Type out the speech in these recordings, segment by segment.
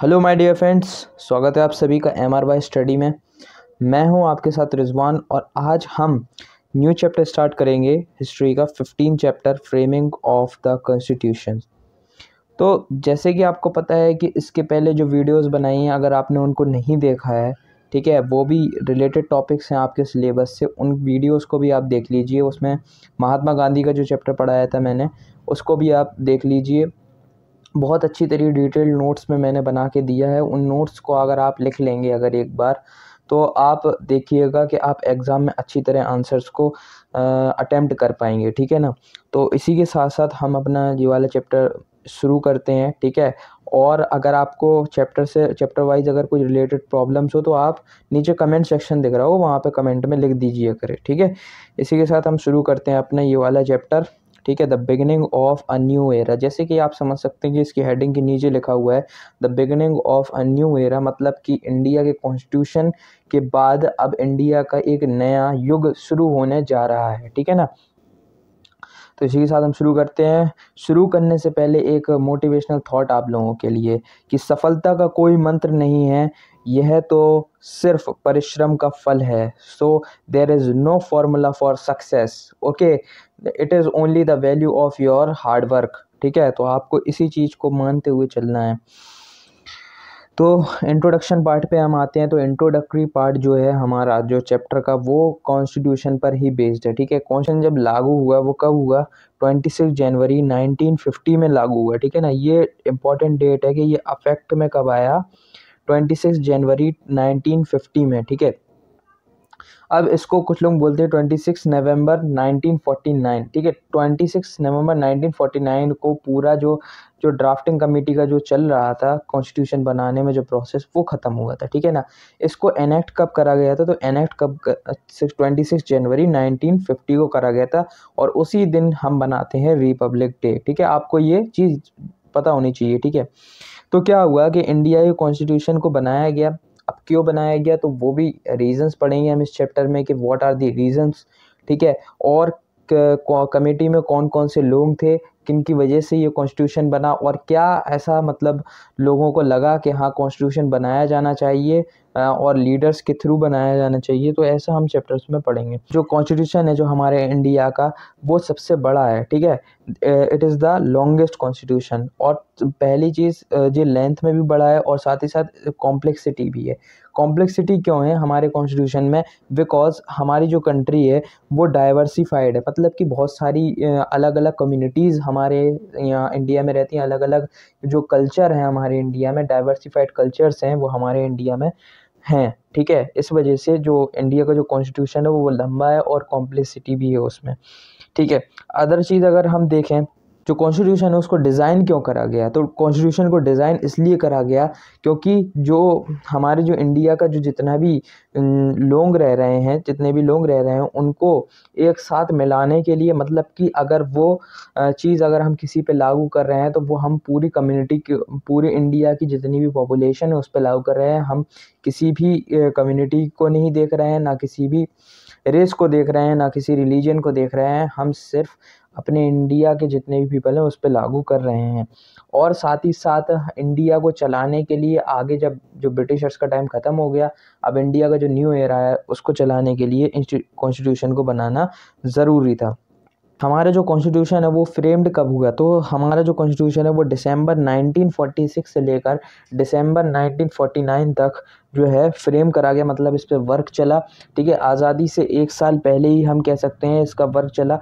Hello my dear friends स्वागत है आप सभी का एम आर वाई स्टडी में मैं हूं आपके साथ रिजवान और आज हम न्यू चैप्टर स्टार्ट करेंगे हिस्ट्री का fifteen chapter framing of the constitution तो जैसे कि आपको पता है कि इसके पहले जो वीडियोस बनाई हैं अगर आपने उनको नहीं देखा है ठीक है वो भी रिलेटेड टॉपिक्स हैं आपके सिलेबस से उन वीडियोस को भी आप देख लीजिए उसमें महात्मा गांधी का जो चैप्टर पढ़ाया था मैंने उसको भी आप देख लीजिए बहुत अच्छी तरह डिटेल नोट्स में मैंने बना के दिया है उन नोट्स को अगर आप लिख लेंगे अगर एक बार तो आप देखिएगा कि आप एग्ज़ाम में अच्छी तरह आंसर्स को अटैम्प्ट कर पाएंगे ठीक है ना तो इसी के साथ साथ हम अपना ये वाला चैप्टर शुरू करते हैं ठीक है और अगर आपको चैप्टर से चैप्टर वाइज अगर कोई रिलेटेड प्रॉब्लम्स हो तो आप नीचे कमेंट सेक्शन दिख रहा हो वहाँ पे कमेंट में लिख दीजिए करें ठीक है इसी के साथ हम शुरू करते हैं अपना ये वाला चैप्टर ठीक है the beginning of a new era जैसे कि आप समझ सकते हैं कि इसकी हेडिंग के नीचे लिखा हुआ है the beginning of a new era मतलब कि इंडिया के कॉन्स्टिट्यूशन के बाद अब इंडिया का एक नया युग शुरू होने जा रहा है ठीक है ना तो इसी के साथ हम शुरू करते हैं शुरू करने से पहले एक मोटिवेशनल थॉट आप लोगों के लिए कि सफलता का कोई मंत्र नहीं है यह तो सिर्फ परिश्रम का फल है so there is no formula for success okay it is only the value of your hard work ठीक है तो आपको इसी चीज़ को मानते हुए चलना है तो इंट्रोडक्शन पार्ट पे हम आते हैं तो इंट्रोडक्टरी पार्ट जो है हमारा जो चैप्टर का वो कॉन्स्टिट्यूशन पर ही बेस्ड है ठीक है कॉन्स्टिट्यूशन जब लागू हुआ वो कब हुआ 26 जनवरी 1950 में लागू हुआ ठीक है ना ये इम्पॉर्टेंट डेट है कि ये अफेक्ट में कब आया 26 जनवरी 1950 में ठीक है अब इसको कुछ लोग बोलते हैं twenty six November nineteen forty nine ठीक है twenty six November nineteen forty nine को पूरा जो जो ड्राफ्टिंग कमेटी का जो चल रहा था कॉन्स्टिट्यूशन बनाने में जो प्रोसेस वो ख़त्म हुआ था ठीक है ना इसको एनेक्ट कब करा गया था तो एनेक्ट कब twenty six January nineteen fifty को करा गया था और उसी दिन हम बनाते हैं रिपब्लिक डे ठीक है आपको ये चीज़ पता होनी चाहिए ठीक है तो क्या हुआ कि इंडिया के कॉन्स्टिट्यूशन को बनाया गया अब क्यों बनाया गया तो वो भी रीजंस पढ़ेंगे हम इस चैप्टर में कि व्हाट आर दी रीजंस ठीक है और कमेटी में कौन कौन से लोग थे किन की वजह से ये कॉन्स्टिट्यूशन बना और क्या ऐसा मतलब लोगों को लगा कि हाँ कॉन्स्टिट्यूशन बनाया जाना चाहिए और लीडर्स के थ्रू बनाया जाना चाहिए तो ऐसा हम चैप्टर्स में पढ़ेंगे जो कॉन्स्टिट्यूशन है जो हमारे इंडिया का वो सबसे बड़ा है ठीक है it is the longest constitution और पहली चीज़ जो लेंथ में भी बड़ा है और साथ ही साथ कॉम्प्लेक्सिटी भी है कॉम्प्लेक्सिटी क्यों है हमारे कॉन्स्टिट्यूशन में बिकॉज हमारी जो कंट्री है वो डाइवर्सिफाइड है मतलब कि बहुत सारी अलग अलग कम्यूनिटीज़ हम हमारे यहाँ इंडिया में रहती हैं अलग अलग जो कल्चर हैं हमारे इंडिया में डाइवर्सिफाइड कल्चर्स हैं वो हमारे इंडिया में हैं ठीक है इस वजह से जो इंडिया का जो कॉन्स्टिट्यूशन है वो लंबा है और कॉम्प्लेसिटी भी है उसमें ठीक है अदर चीज़ अगर हम देखें जो कॉन्स्टिट्यूशन है उसको डिज़ाइन क्यों करा गया तो कॉन्स्टिट्यूशन को डिज़ाइन इसलिए करा गया क्योंकि जो हमारे जो इंडिया का जो जितना भी लोग रह रहे हैं जितने भी लोग रह रहे हैं उनको एक साथ मिलाने के लिए मतलब कि अगर वो चीज़ अगर हम किसी पे लागू कर रहे हैं तो वो हम पूरी कम्युनिटी की पूरे इंडिया की जितनी भी पॉपुलेशन है उस पर लागू कर रहे हैं हम किसी भी कम्युनिटी को नहीं देख रहे हैं ना किसी भी रेस को देख रहे हैं ना किसी रिलीजन को देख रहे हैं हम सिर्फ अपने इंडिया के जितने भी पीपल हैं उस पर लागू कर रहे हैं और साथ ही साथ इंडिया को चलाने के लिए आगे जब जो ब्रिटिशर्स का टाइम ख़त्म हो गया अब इंडिया का जो न्यू एरा है उसको चलाने के लिए कॉन्स्टिट्यूशन को बनाना ज़रूरी था हमारा जो कॉन्स्टिट्यूशन है वो फ्रेम्ड कब हुआ तो हमारा जो कॉन्स्टिट्यूशन है वो दिसंबर 1946 से लेकर दिसंबर 1949 तक जो है फ्रेम करा गया मतलब इस पर वर्क चला ठीक है आज़ादी से एक साल पहले ही हम कह सकते हैं इसका वर्क चला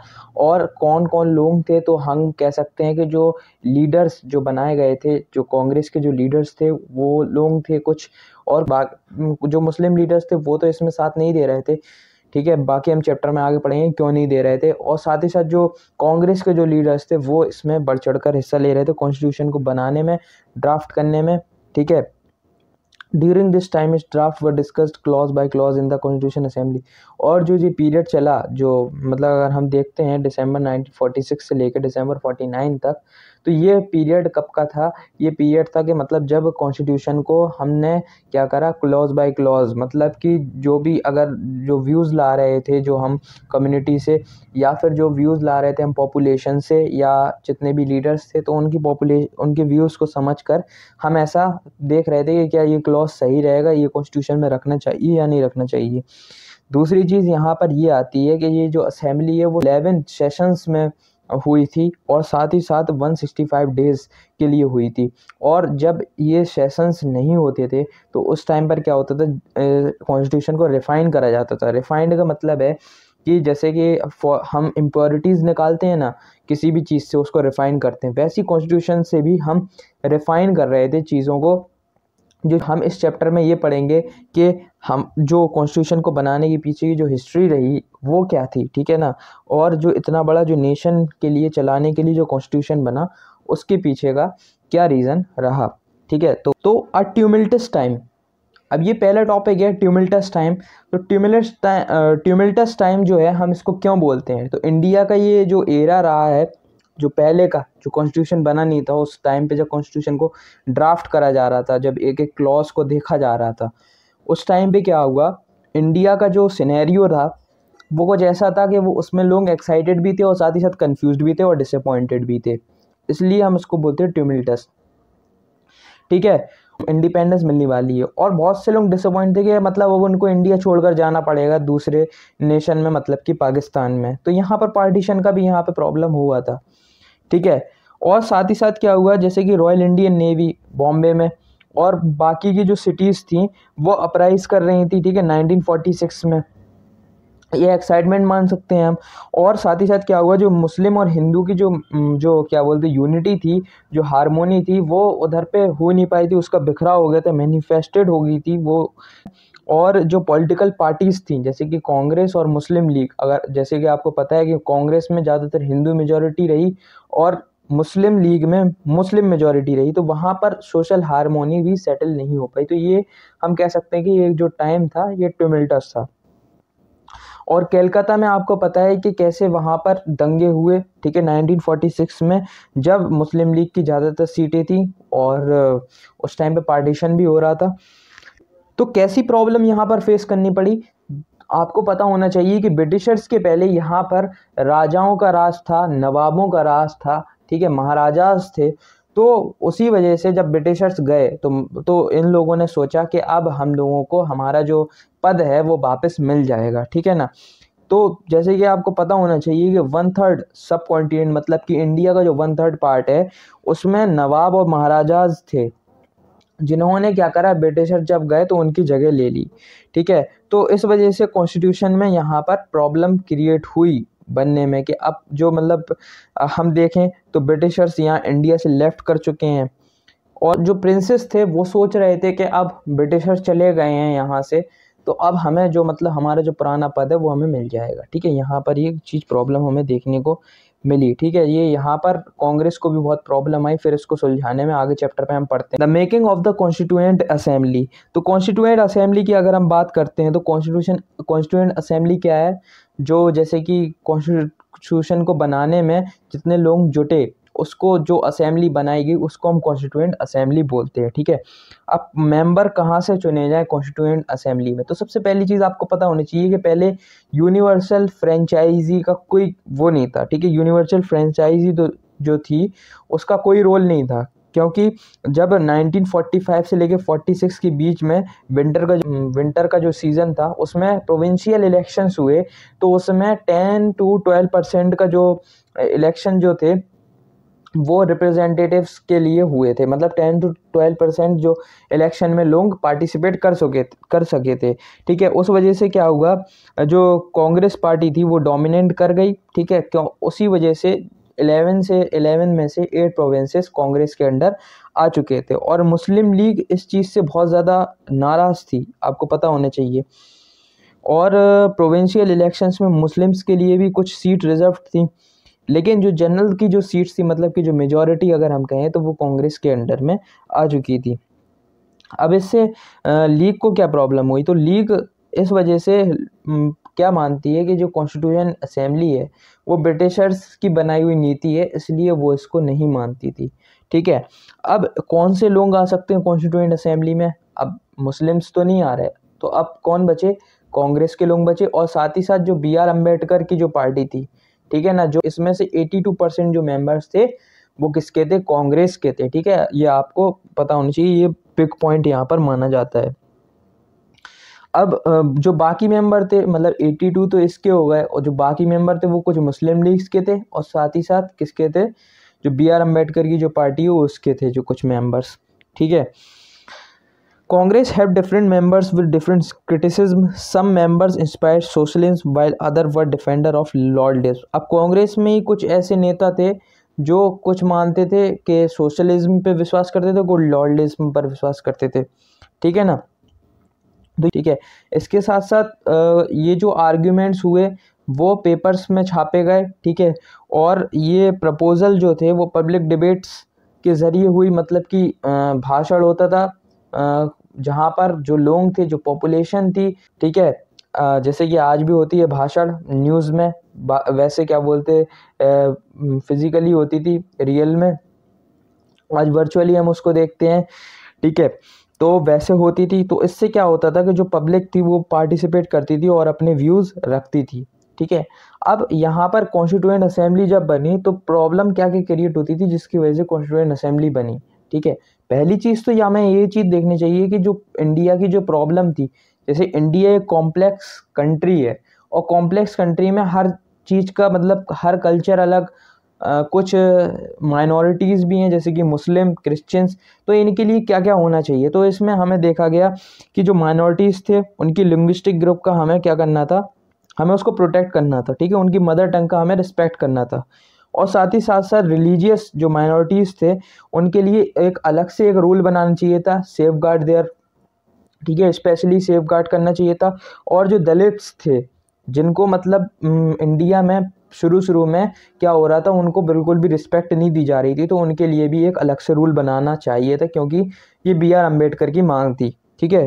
और कौन कौन लोग थे तो हम कह सकते हैं कि जो लीडर्स जो बनाए गए थे जो कांग्रेस के जो लीडर्स थे वो लोग थे कुछ और जो मुस्लिम लीडर्स थे वो तो इसमें साथ नहीं दे रहे थे ठीक है बाकी हम चैप्टर में आगे पढ़ेंगे क्यों नहीं दे रहे थे और साथ ही साथ जो कांग्रेस के जो लीडर्स थे वो इसमें बढ़ चढ़ कर हिस्सा ले रहे थे कॉन्स्टिट्यूशन को बनाने में ड्राफ्ट करने में ठीक है ड्यूरिंग दिस टाइम इस draft was discussed clause by clause in the constitution assembly और जो ये पीरियड चला जो मतलब अगर हम देखते हैं दिसंबर 1946 से लेकर दिसंबर 49 तक तो ये पीरियड कब का था ये पीरियड था कि मतलब जब कॉन्स्टिट्यूशन को हमने क्या करा क्लॉज बाय क्लॉज मतलब कि जो भी अगर जो व्यूज़ ला रहे थे जो हम कम्युनिटी से या फिर जो व्यूज़ ला रहे थे हम पॉपुलेशन से या जितने भी लीडर्स थे तो उनकी पॉपुले उनके व्यूज़ को समझ कर हम ऐसा देख रहे थे कि क्या ये क्लॉज सही रहेगा ये कॉन्स्टिट्यूशन में रखना चाहिए या नहीं रखना चाहिए दूसरी चीज़ यहाँ पर ये आती है कि ये जो असेंबली है वो एलेवन सेशंस में हुई थी और साथ ही साथ 165 डेज़ के लिए हुई थी और जब ये सेशंस नहीं होते थे तो उस टाइम पर क्या होता था कॉन्स्टिट्यूशन को रिफ़ाइन करा जाता था रिफ़ाइंड का मतलब है कि जैसे कि हम इम्प्योरिटीज़ निकालते हैं ना किसी भी चीज़ से उसको रिफ़ाइन करते हैं वैसी कॉन्स्टिट्यूशन से भी हम रिफ़ाइन कर रहे थे चीज़ों को जो हम इस चैप्टर में ये पढ़ेंगे कि हम जो कॉन्स्टिट्यूशन को बनाने के पीछे की जो हिस्ट्री रही वो क्या थी ठीक है ना और जो इतना बड़ा जो नेशन के लिए चलाने के लिए जो कॉन्स्टिट्यूशन बना उसके पीछे का क्या रीज़न रहा ठीक है तो तो अ ट्यूमिल्टस टाइम अब ये पहला टॉपिक है ट्यूमिल्टस टाइम तो ट्यूमिलस टाइम ट्यूमिल्टस टाइम जो है हम इसको क्यों बोलते हैं तो इंडिया का ये जो एरा रहा है जो पहले का जो कॉन्स्टिट्यूशन बना नहीं था उस टाइम पे जब कॉन्स्टिट्यूशन को ड्राफ्ट करा जा रहा था जब एक एक क्लॉज को देखा जा रहा था उस टाइम पे क्या हुआ इंडिया का जो सिनेरियो था वो कुछ ऐसा था कि वो उसमें लोग एक्साइटेड भी थे और साथ ही साथ कन्फ्यूज भी थे और डिसअपॉइंटेड भी थे इसलिए हम उसको बोलते हैं ट्यूमिल ठीक है इंडिपेंडेंस मिलने वाली है और बहुत से लोग डिसअपॉइंट थे कि मतलब अब उनको इंडिया छोड़कर जाना पड़ेगा दूसरे नेशन में मतलब कि पाकिस्तान में तो यहाँ पर पार्टीशन का भी यहाँ पर प्रॉब्लम हुआ था ठीक है और साथ ही साथ क्या हुआ जैसे कि रॉयल इंडियन नेवी बॉम्बे में और बाकी की जो सिटीज़ थी वो अपराइज कर रही थी ठीक है 1946 में ये एक्साइटमेंट मान सकते हैं हम और साथ ही साथ क्या हुआ जो मुस्लिम और हिंदू की जो जो क्या बोलते यूनिटी थी जो हारमोनी थी वो उधर पे हो नहीं पाई थी उसका बिखराव हो गया था मैनिफेस्टेड हो गई थी वो और जो पॉलिटिकल पार्टीज़ थी जैसे कि कांग्रेस और मुस्लिम लीग अगर जैसे कि आपको पता है कि कांग्रेस में ज़्यादातर हिंदू मेजोरिटी रही और मुस्लिम लीग में मुस्लिम मेजोरिटी रही तो वहाँ पर सोशल हारमोनी भी सेटल नहीं हो पाई तो ये हम कह सकते हैं कि ये जो टाइम था ये ट्यूमिल्टस था और कलकत्ता में आपको पता है कि कैसे वहाँ पर दंगे हुए ठीक है 1946 में जब मुस्लिम लीग की ज़्यादातर सीटें थी और उस टाइम पे पार्टीशन भी हो रहा था तो कैसी प्रॉब्लम यहाँ पर फेस करनी पड़ी आपको पता होना चाहिए कि ब्रिटिशर्स के पहले यहाँ पर राजाओं का राज था नवाबों का राज था ठीक है महाराजाज थे तो उसी वजह से जब ब्रिटिशर्स गए तो तो इन लोगों ने सोचा कि अब हम लोगों को हमारा जो पद है वो वापस मिल जाएगा ठीक है ना तो जैसे कि आपको पता होना चाहिए कि वन थर्ड सब कॉन्टिनेंट मतलब कि इंडिया का जो वन थर्ड पार्ट है उसमें नवाब और महाराजाज थे जिन्होंने क्या करा ब्रिटिशर जब गए तो उनकी जगह ले ली ठीक है तो इस वजह से कॉन्स्टिट्यूशन में यहाँ पर प्रॉब्लम क्रिएट हुई बनने में कि अब जो मतलब हम देखें तो ब्रिटिशर्स यहाँ इंडिया से लेफ़्ट कर चुके हैं और जो प्रिंसेस थे वो सोच रहे थे कि अब ब्रिटिशर्स चले गए हैं यहाँ से तो अब हमें जो मतलब हमारा जो पुराना पद है वो हमें मिल जाएगा ठीक है यहाँ पर ये चीज़ प्रॉब्लम हमें देखने को मिली ठीक है ये यहाँ पर कांग्रेस को भी बहुत प्रॉब्लम आई फिर इसको सुलझाने में आगे चैप्टर पे हम पढ़ते हैं the making of the constituent assembly तो कॉन्स्टिट्यूएंट असेंबली की अगर हम बात करते हैं तो कॉन्स्टिट्यूशन कॉन्स्टिट्यूएंट असेंबली क्या है जो जैसे कि कॉन्स्टिट्यूशन को बनाने में जितने लोग जुटे उसको जो असेंबली बनाई गई उसको हम कॉन्स्टिट्यूंट असेंबली बोलते हैं ठीक है अब मेंबर कहाँ से चुने जाएँ कॉन्स्टिट्यूंट असेंबली में तो सबसे पहली चीज़ आपको पता होनी चाहिए कि पहले यूनिवर्सल फ्रेंचाइजी का कोई वो नहीं था ठीक है यूनिवर्सल फ्रेंचाइजी तो जो थी उसका कोई रोल नहीं था क्योंकि जब 1945 से लेके 46 के बीच में विंटर का विंटर का जो सीज़न हम्म, था उसमें प्रोविंशियल इलेक्शंस हुए तो उसमें 10 टू 12 परसेंट का जो इलेक्शन जो थे वो रिप्रेजेंटेटिव्स के लिए हुए थे मतलब टेन टू ट्वेल्व परसेंट जो इलेक्शन में लोग पार्टिसिपेट कर सके कर सके थे ठीक है उस वजह से क्या हुआ जो कांग्रेस पार्टी थी वो डोमिनेट कर गई ठीक है क्यों उसी वजह से एलेवन से एलेवन में से एट प्रोविंसेस कांग्रेस के अंडर आ चुके थे और मुस्लिम लीग इस चीज़ से बहुत ज़्यादा नाराज़ थी आपको पता होना चाहिए और प्रोविंशियल इलेक्शंस में मुस्लिम्स के लिए भी कुछ सीट रिजर्व थी लेकिन जो जनरल की जो सीट्स थी मतलब कि जो मेजॉरिटी अगर हम कहें तो वो कांग्रेस के अंडर में आ चुकी थी अब इससे लीग को क्या प्रॉब्लम हुई तो लीग इस वजह से क्या मानती है कि जो कॉन्स्टिट्यूशन असेंबली है वो ब्रिटिशर्स की बनाई हुई नीति है इसलिए वो इसको नहीं मानती थी ठीक है अब कौन से लोग आ सकते हैं कॉन्स्टिट्यूंट असेंबली में अब मुस्लिम्स तो नहीं आ रहे तो अब कौन बचे कांग्रेस के लोग बचे और साथ ही साथ जो बी आर अम्बेडकर की जो पार्टी थी ठीक है ना जो इसमें से 82 परसेंट जो मेंबर्स थे वो किसके थे कांग्रेस के थे ठीक है ये आपको पता होना चाहिए ये बिग पॉइंट यहाँ पर माना जाता है अब जो बाकी मेंबर थे मतलब 82 तो इसके हो गए और जो बाकी मेंबर थे वो कुछ मुस्लिम लीग्स के थे और साथ ही साथ किसके थे जो बी आर अम्बेडकर की जो पार्टी है उसके थे जो कुछ मेंबर्स ठीक है Congress have different members with different criticism. Some members inspired socialism other other defender of of lawlessness. अब कांग्रेस में ही कुछ ऐसे नेता थे जो कुछ मानते थे कि सोशलिज्म पे विश्वास करते थे कुछ लॉर्डलिज्म पर विश्वास करते थे ठीक है ना तो ठीक है इसके साथ साथ ये जो आर्ग्यूमेंट्स हुए वो पेपर्स में छापे गए ठीक है और ये प्रपोज़ल जो थे वो पब्लिक डिबेट्स के ज़रिए हुई मतलब कि भाषण होता था जहाँ पर जो लोग थे जो पॉपुलेशन थी ठीक है जैसे कि आज भी होती है भाषण न्यूज़ में वैसे क्या बोलते फिज़िकली होती थी रियल में आज वर्चुअली हम उसको देखते हैं ठीक है तो वैसे होती थी तो इससे क्या होता था कि जो पब्लिक थी वो पार्टिसिपेट करती थी और अपने व्यूज़ रखती थी ठीक है अब यहाँ पर कॉन्स्टिट्यूएंट असेंबली जब बनी तो प्रॉब्लम क्या क्या क्रिएट होती थी जिसकी वजह से कॉन्स्टिट्यूएंट असेंबली बनी ठीक है पहली चीज़ तो या हमें ये चीज़ देखनी चाहिए कि जो इंडिया की जो प्रॉब्लम थी जैसे इंडिया एक कॉम्प्लेक्स कंट्री है और कॉम्प्लेक्स कंट्री में हर चीज़ का मतलब हर कल्चर अलग आ, कुछ माइनॉरिटीज़ भी हैं जैसे कि मुस्लिम क्रिश्चियंस तो इनके लिए क्या क्या होना चाहिए तो इसमें हमें देखा गया कि जो माइनॉरिटीज़ थे उनकी लिंग्विस्टिक ग्रुप का हमें क्या करना था हमें उसको प्रोटेक्ट करना था ठीक है उनकी मदर टंग का हमें रिस्पेक्ट करना था और साथ ही साथ साथ रिलीजियस जो माइनॉरिटीज़ थे उनके लिए एक अलग से एक रूल बनाना चाहिए था सेफ गार्ड देयर ठीक है स्पेशली सेफ गार्ड करना चाहिए था और जो दलित्स थे जिनको मतलब इंडिया में शुरू शुरू में क्या हो रहा था उनको बिल्कुल भी रिस्पेक्ट नहीं दी जा रही थी तो उनके लिए भी एक अलग से रूल बनाना चाहिए था क्योंकि ये बी आर अम्बेडकर की मांग थी ठीक है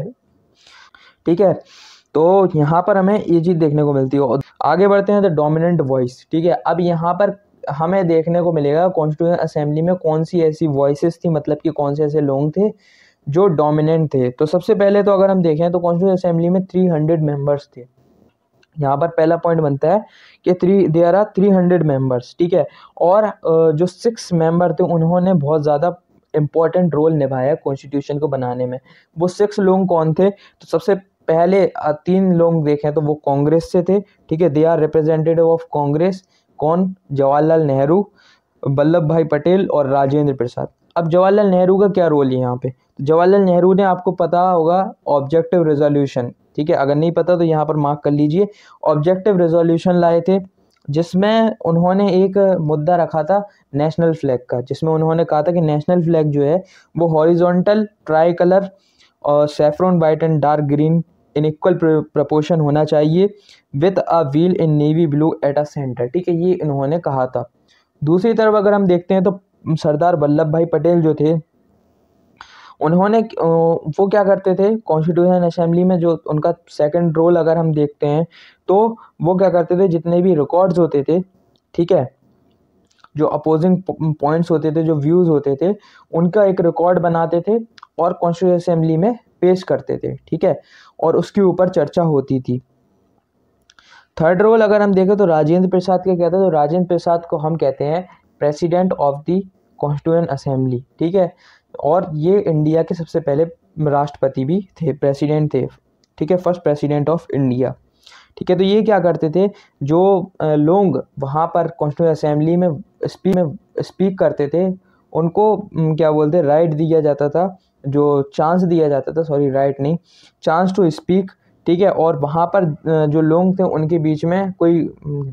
ठीक है तो यहाँ पर हमें ये चीज़ देखने को मिलती है आगे बढ़ते हैं द डोमिनेंट वॉइस ठीक है अब यहाँ पर हमें देखने को मिलेगा कॉन्स्टिट्यूशन असेंबली में कौन सी ऐसी वॉइस थी मतलब कि कौन से ऐसे लोग थे जो डोमिनेंट थे तो सबसे पहले तो अगर हम देखें तो कॉन्स्टिट्यूशन असेंबली में थ्री हंड्रेड मेम्बर्स थे यहाँ पर पहला पॉइंट बनता है कि three there are three hundred members ठीक है और जो सिक्स मेंबर थे उन्होंने बहुत ज़्यादा इम्पॉर्टेंट रोल निभाया कॉन्स्टिट्यूशन को बनाने में वो सिक्स लोग कौन थे तो सबसे पहले तीन लोग देखें तो वो कांग्रेस से थे ठीक है they are representative of Congress कौन जवाहरलाल नेहरू वल्लभ भाई पटेल और राजेंद्र प्रसाद अब जवाहरलाल नेहरू का क्या रोल है यहाँ पे तो जवाहरलाल नेहरू ने आपको पता होगा ऑब्जेक्टिव रेजोल्यूशन ठीक है अगर नहीं पता तो यहाँ पर मार्क कर लीजिए ऑब्जेक्टिव रेजोल्यूशन लाए थे जिसमें उन्होंने एक मुद्दा रखा था नेशनल फ्लैग का जिसमें उन्होंने कहा था कि नेशनल फ्लैग जो है वो हॉरिजॉन्टल ट्राई कलर और saffron white and dark green in equal proportion होना चाहिए with a wheel in navy blue at a centre ठीक है ये इन्होंने कहा था दूसरी तरफ अगर हम देखते हैं तो सरदार वल्लभ भाई पटेल जो थे उन्होंने वो क्या करते थे कॉन्स्टिट्यूशन असेंबली में जो उनका सेकंड रोल अगर हम देखते हैं तो वो क्या करते थे जितने भी रिकॉर्ड्स होते थे ठीक है जो अपोजिंग पॉइंट्स होते थे जो व्यूज़ होते थे उनका एक रिकॉर्ड बनाते थे और कॉन्स्टिट्यूशन असेंबली में पेश करते थे ठीक है और उसके ऊपर चर्चा होती थी थर्ड रोल अगर हम देखें तो राजेंद्र प्रसाद के कहते हैं तो राजेंद्र प्रसाद को हम कहते हैं president of the constituent assembly ठीक है और ये इंडिया के सबसे पहले राष्ट्रपति भी थे प्रेसिडेंट थे ठीक है फर्स्ट प्रेसिडेंट ऑफ इंडिया ठीक है तो ये क्या करते थे जो लोग वहाँ पर कॉन्स्टिट्यूंट असेंबली में स्पीक में स्पीक करते थे उनको क्या बोलते राइट दिया जाता था जो चांस दिया जाता था सॉरी राइट नहीं चांस टू स्पीक ठीक है और वहाँ पर जो लोग थे उनके बीच में कोई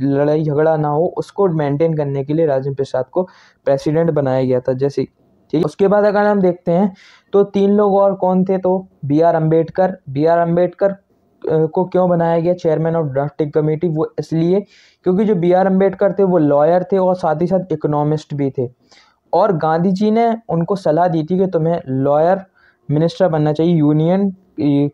लड़ाई झगड़ा ना हो उसको मेंटेन करने के लिए राजेंद्र प्रसाद को प्रेसिडेंट बनाया गया था जैसे ठीक उसके बाद अगर हम देखते हैं तो तीन लोग और कौन थे तो B R Ambedkar B R Ambedkar को क्यों बनाया गया चेयरमैन ऑफ ड्राफ्टिंग कमेटी वो इसलिए क्योंकि जो बी आर अम्बेडकर थे वो लॉयर थे और साथ ही साथ इकोनॉमिस्ट भी थे और गांधी जी ने उनको सलाह दी थी कि तुम्हें लॉयर मिनिस्टर बनना चाहिए यूनियन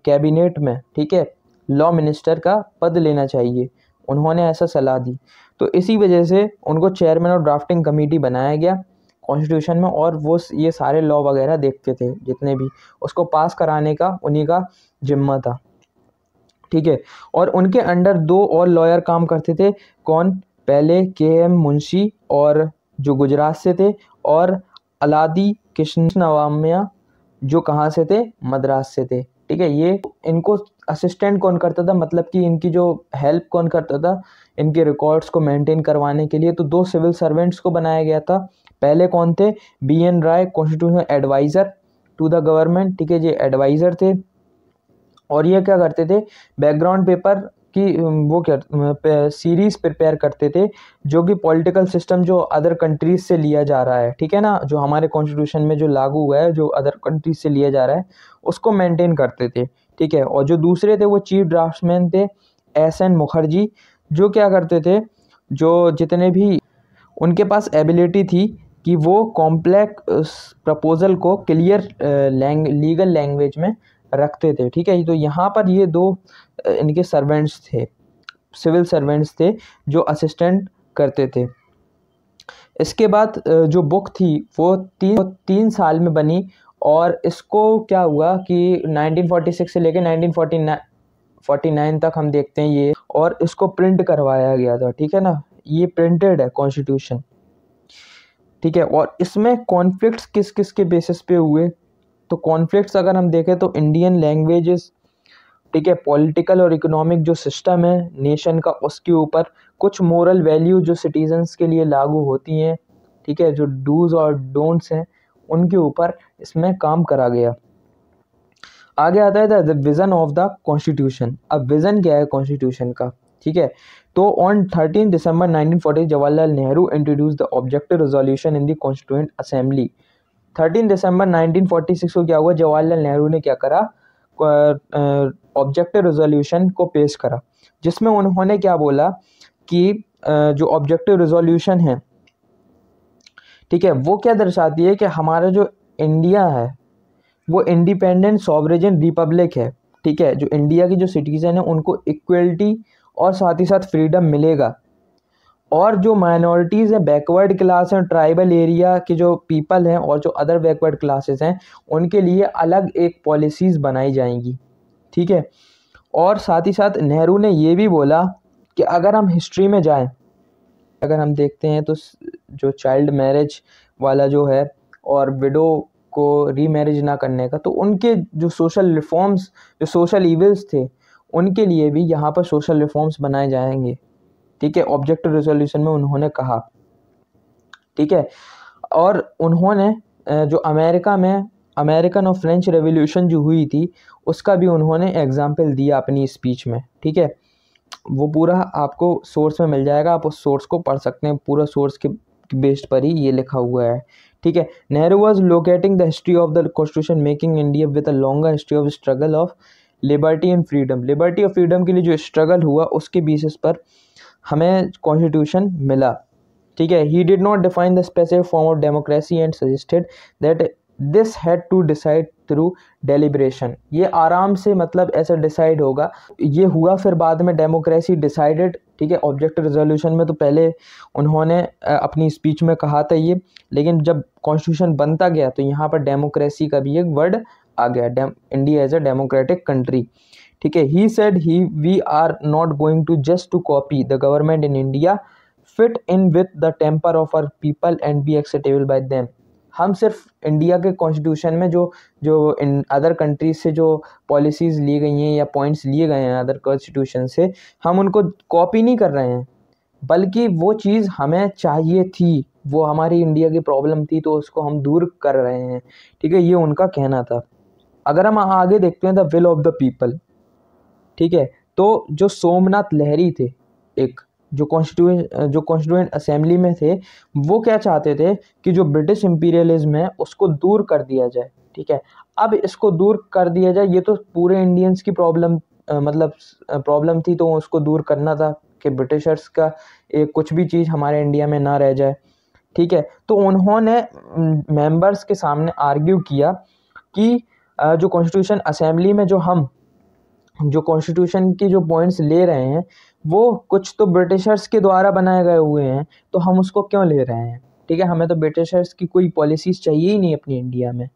कैबिनेट में ठीक है लॉ मिनिस्टर का पद लेना चाहिए उन्होंने ऐसा सलाह दी तो इसी वजह से उनको चेयरमैन और ड्राफ्टिंग कमेटी बनाया गया कॉन्स्टिट्यूशन में और वो ये सारे लॉ वगैरह देखते थे जितने भी उसको पास कराने का उन्हीं का जिम्मा था ठीक है और उनके अंडर दो और लॉयर काम करते थे कौन पहले के एम मुंशी और जो गुजरात से थे और अलादी कृष्ण नवामिया जो कहाँ से थे मद्रास से थे ठीक है ये इनको असिस्टेंट कौन करता था मतलब कि इनकी जो हेल्प कौन करता था इनके रिकॉर्ड्स को मेंटेन करवाने के लिए तो दो सिविल सर्वेंट्स को बनाया गया था पहले कौन थे B N Rau constitutional adviser to the government ठीक है ये एडवाइज़र थे और ये क्या करते थे बैकग्राउंड पेपर की वो कर सीरीज़ प्रिपेयर करते थे जो कि पॉलिटिकल सिस्टम जो अदर कंट्रीज़ से लिया जा रहा है ठीक है ना जो हमारे कॉन्स्टिट्यूशन में जो लागू हुआ है जो अदर कंट्रीज़ से लिया जा रहा है उसको मेंटेन करते थे ठीक है और जो दूसरे थे वो चीफ ड्राफ्टमैन थे एस एन मुखर्जी जो क्या करते थे जो जितने भी उनके पास एबिलिटी थी कि वो कॉम्प्लेक्स प्रपोज़ल को क्लियर लैंग लीगल लैंग्वेज में रखते थे ठीक है तो यहाँ पर ये दो इनके सर्वेंट्स थे सिविल सर्वेंट्स थे जो असिस्टेंट करते थे इसके बाद जो बुक थी वो तीन तीन साल में बनी और इसको क्या हुआ कि 1946 से लेकर 1949 49 तक हम देखते हैं ये और इसको प्रिंट करवाया गया था ठीक है ना ये प्रिंटेड है कॉन्स्टिट्यूशन ठीक है और इसमें कॉन्फ्लिक्ट्स किस किस के बेसिस पे हुए तो कॉन्फ्लिक्ट्स अगर हम देखें तो इंडियन लैंग्वेजेस ठीक है पॉलिटिकल और इकोनॉमिक जो सिस्टम है नेशन का उसके ऊपर कुछ मोरल वैल्यू जो सिटीजन्स के लिए लागू होती हैं ठीक है जो डूज और डोंट्स हैं उनके ऊपर इसमें काम करा गया आगे आता है the vision of the constitution अब विज़न क्या है कॉन्स्टिट्यूशन का ठीक है तो on thirteen December forty Jawaharlal Nehru introduce the objective resolution in the constituent assembly thirteen December 1946 को क्या हुआ जवाहरलाल नेहरू ने क्या करा ऑब्जेक्टिव रेजोल्यूशन को पेश करा जिसमें उन्होंने क्या बोला कि जो ऑब्जेक्टिव रेजोल्यूशन है ठीक है वो क्या दर्शाती है कि हमारा जो इंडिया है वो इंडिपेंडेंट सॉवरेजन रिपब्लिक है ठीक है जो इंडिया के जो सिटीज़न है उनको इक्वलिटी और साथ ही साथ फ्रीडम मिलेगा और जो माइनॉरिटीज़ हैं बैकवर्ड क्लास हैं ट्राइबल एरिया के जो पीपल हैं और जो अदर बैकवर्ड क्लासेस हैं उनके लिए अलग एक पॉलिसीज़ बनाई जाएंगी ठीक है और साथ ही साथ नेहरू ने ये भी बोला कि अगर हम हिस्ट्री में जाएं अगर हम देखते हैं तो जो चाइल्ड मैरिज वाला जो है और विडो को रीमैरिज ना करने का तो उनके जो सोशल रिफॉर्म्स जो सोशल इवेंट्स थे उनके लिए भी यहाँ पर सोशल रिफॉर्म्स बनाए जाएंगे ठीक है ऑब्जेक्टिव रेजोल्यूशन में उन्होंने कहा ठीक है और उन्होंने जो अमेरिका में अमेरिकन और फ्रेंच रेवोल्यूशन जो हुई थी उसका भी उन्होंने एग्ज़ाम्पल दिया अपनी स्पीच में ठीक है वो पूरा आपको सोर्स में मिल जाएगा आप उस सोर्स को पढ़ सकते हैं पूरा सोर्स के बेस्ड पर ही ये लिखा हुआ है ठीक है Nehru was locating the history of the constitution making India with a longer history of struggle of liberty and freedom liberty और फ्रीडम के लिए जो स्ट्रगल हुआ उसके बेसिस पर हमें कॉन्स्टिट्यूशन मिला ठीक है he did not define the specific form of democracy and suggested that this had to decide through deliberation ये आराम से मतलब ऐसा डिसाइड होगा ये हुआ फिर बाद में डेमोक्रेसी डिसाइडेड ठीक है ऑब्जेक्टिव रेजोल्यूशन में तो पहले उन्होंने अपनी स्पीच में कहा था ये लेकिन जब कॉन्स्टिट्यूशन बनता गया तो यहाँ पर डेमोक्रेसी का भी एक वर्ड आ गया डेम India as a democratic country ठीक है he said he we are not going to just to copy the government in India fit in with the temper of our people and be acceptable by them हम सिर्फ India के constitution में जो जो in other countries से जो policies ली गई हैं या पॉइंट्स लिए गए हैं अदर कॉन्स्टिट्यूशन से हम उनको कॉपी नहीं कर रहे हैं बल्कि वो चीज़ हमें चाहिए थी वो हमारी इंडिया की प्रॉब्लम थी तो उसको हम दूर कर रहे हैं ठीक है ये उनका कहना था अगर हम आगे देखते हैं the will of the people ठीक है तो जो सोमनाथ लहरी थे एक जो कॉन्स्टिट्यूशन जो कॉन्स्टिट्यूंट असेंबली में थे वो क्या चाहते थे कि जो ब्रिटिश इम्पीरियलिज्म है उसको दूर कर दिया जाए ठीक है अब इसको दूर कर दिया जाए ये तो पूरे इंडियंस की प्रॉब्लम मतलब प्रॉब्लम थी तो उसको दूर करना था कि ब्रिटिशर्स का एक कुछ भी चीज़ हमारे इंडिया में ना रह जाए ठीक है तो उन्होंने मेंबर्स के सामने आर्ग्यू किया कि जो कॉन्स्टिट्यूशन असेंबली में जो हम जो कॉन्स्टिट्यूशन की जो पॉइंट्स ले रहे हैं वो कुछ तो ब्रिटिशर्स के द्वारा बनाए गए हुए हैं तो हम उसको क्यों ले रहे हैं ठीक है हमें तो ब्रिटिशर्स की कोई पॉलिसीज़ चाहिए ही नहीं अपनी इंडिया में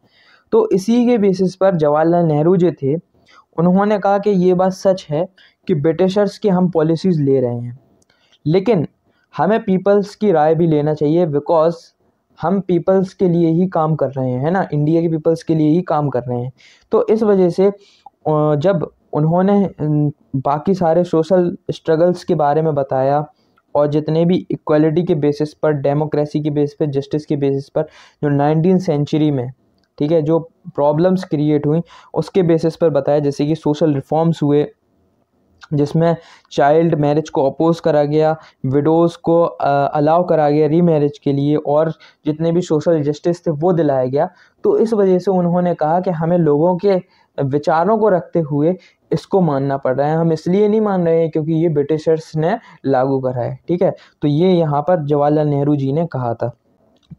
तो इसी के बेसिस पर जवाहरलाल नेहरू जो थे उन्होंने कहा कि ये बात सच है कि ब्रिटिशर्स की हम पॉलिसीज़ ले रहे हैं लेकिन हमें पीपल्स की राय भी लेना चाहिए बिकॉज हम पीपल्स के लिए ही काम कर रहे हैं है ना इंडिया के पीपल्स के लिए ही काम कर रहे हैं तो इस वजह से जब उन्होंने बाकी सारे सोशल स्ट्रगल्स के बारे में बताया और जितने भी इक्वलिटी के बेसिस पर डेमोक्रेसी के बेसिस पर जस्टिस के बेसिस पर जो नाइनटीन सेंचुरी में ठीक है जो प्रॉब्लम्स क्रिएट हुई उसके बेसिस पर बताया जैसे कि सोशल रिफॉर्म्स हुए जिसमें चाइल्ड मैरिज को अपोज करा गया विडोज़ को अलाउ करा गया री मैरिज के लिए और जितने भी सोशल जस्टिस थे वो दिलाया गया तो इस वजह से उन्होंने कहा कि हमें लोगों के विचारों को रखते हुए इसको मानना पड़ रहा है हम इसलिए नहीं मान रहे हैं क्योंकि ये ब्रिटिशर्स ने लागू करा है ठीक है तो ये यहाँ पर जवाहरलाल नेहरू जी ने कहा था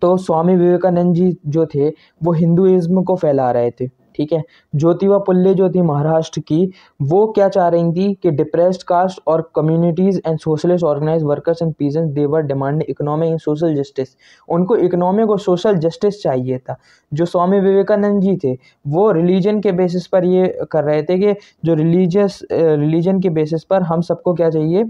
तो स्वामी विवेकानंद जी जो थे वो हिंदुज़्म को फैला रहे थे ठीक है ज्योतिबा पुल्ले जो थी महाराष्ट्र की वो क्या चाह रही थी कि डिप्रेस्ड कास्ट और communities and socialist organise workers and peasants their demand economic and social justice उनको इकोनॉमिक और सोशल जस्टिस चाहिए था जो स्वामी विवेकानंद जी थे वो रिलीजन के बेसिस पर ये कर रहे थे कि जो रिलीजियस रिलीजन के बेसिस पर हम सबको क्या चाहिए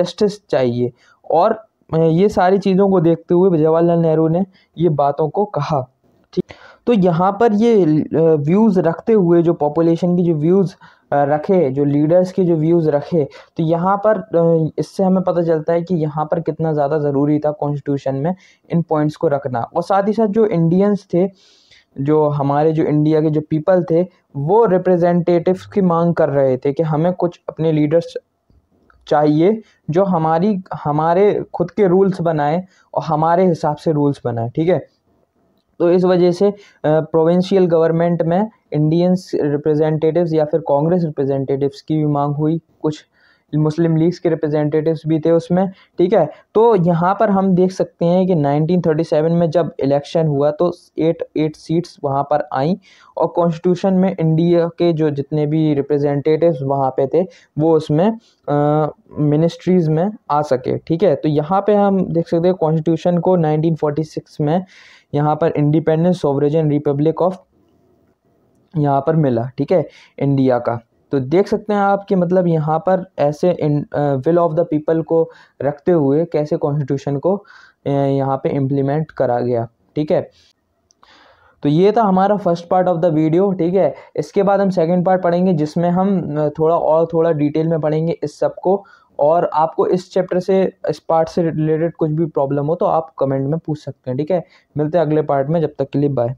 जस्टिस चाहिए और ये सारी चीज़ों को देखते हुए जवाहरलाल नेहरू ने ये बातों को कहा ठीक तो यहाँ पर ये व्यूज़ रखते हुए जो पॉपुलेशन की जो व्यूज़ रखे जो लीडर्स के जो व्यूज़ रखे तो यहाँ पर इससे हमें पता चलता है कि यहाँ पर कितना ज़्यादा ज़रूरी था कॉन्स्टिट्यूशन में इन पॉइंट्स को रखना और साथ ही साथ जो इंडियंस थे जो हमारे जो इंडिया के जो पीपल थे वो रिप्रेजेंटेटिव की मांग कर रहे थे कि हमें कुछ अपने लीडर्स चाहिए जो हमारी हमारे खुद के रूल्स बनाए और हमारे हिसाब से रूल्स बनाए ठीक है तो इस वजह से प्रोविंशियल गवर्नमेंट में इंडियंस रिप्रेजेंटेटिव्स या फिर कांग्रेस रिप्रेजेंटेटिव्स की भी मांग हुई कुछ मुस्लिम लीग्स के रिप्रेजेंटेटिव्स भी थे उसमें ठीक है तो यहाँ पर हम देख सकते हैं कि 1937 में जब इलेक्शन हुआ तो एट एट सीट्स वहाँ पर आई और कॉन्स्टिट्यूशन में इंडिया के जो जितने भी रिप्रेजेंटेटिव्स वहाँ पे थे वो उसमें मिनिस्ट्रीज़ में आ सके ठीक है तो यहाँ पे हम देख सकते हैं कॉन्स्टिट्यूशन को नाइनटीन में यहाँ पर इंडिपेंडेंस सोवरेजन रिपब्लिक ऑफ यहाँ पर मिला ठीक है इंडिया का तो देख सकते हैं आप कि मतलब यहाँ पर ऐसे विल ऑफ़ द पीपल को रखते हुए कैसे कॉन्स्टिट्यूशन को यहाँ पे इम्प्लीमेंट करा गया ठीक है तो ये था हमारा first part of the video ठीक है इसके बाद हम सेकंड पार्ट पढ़ेंगे जिसमें हम थोड़ा और थोड़ा डिटेल में पढ़ेंगे इस सब को और आपको इस चैप्टर से इस पार्ट से रिलेटेड कुछ भी प्रॉब्लम हो तो आप कमेंट में पूछ सकते हैं ठीक है मिलते हैं अगले पार्ट में जब तक के लिए बाय